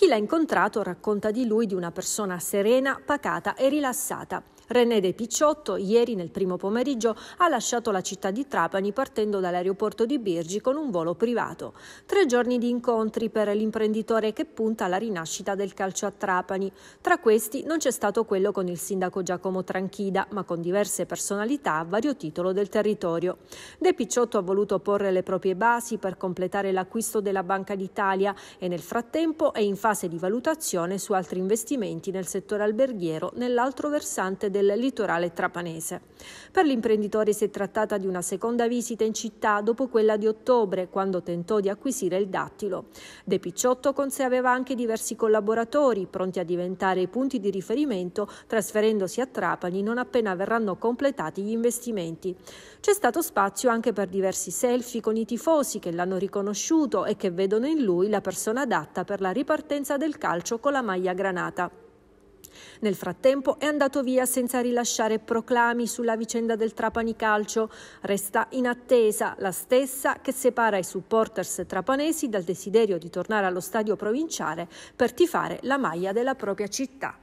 Chi l'ha incontrato racconta di lui di una persona serena, pacata e rilassata. René De Picciotto, ieri nel primo pomeriggio, ha lasciato la città di Trapani partendo dall'aeroporto di Birgi con un volo privato. Tre giorni di incontri per l'imprenditore che punta alla rinascita del calcio a Trapani. Tra questi non c'è stato quello con il sindaco Giacomo Tranchida, ma con diverse personalità a vario titolo del territorio. De Picciotto ha voluto porre le proprie basi per completare l'acquisto della Banca d'Italia e nel frattempo è infatti fase di valutazione su altri investimenti nel settore alberghiero nell'altro versante del litorale trapanese. Per l'imprenditore si è trattata di una seconda visita in città dopo quella di ottobre, quando tentò di acquisire il dattilo. De Picciotto con sé aveva anche diversi collaboratori, pronti a diventare i punti di riferimento, trasferendosi a Trapani non appena verranno completati gli investimenti. C'è stato spazio anche per diversi selfie con i tifosi che l'hanno riconosciuto e che vedono in lui la persona adatta per la ripartenza influenza del calcio con la maglia granata. Nel frattempo è andato via senza rilasciare proclami sulla vicenda del Trapani Calcio. Resta in attesa la stessa che separa i supporters trapanesi dal desiderio di tornare allo stadio provinciale per tifare la maglia della propria città.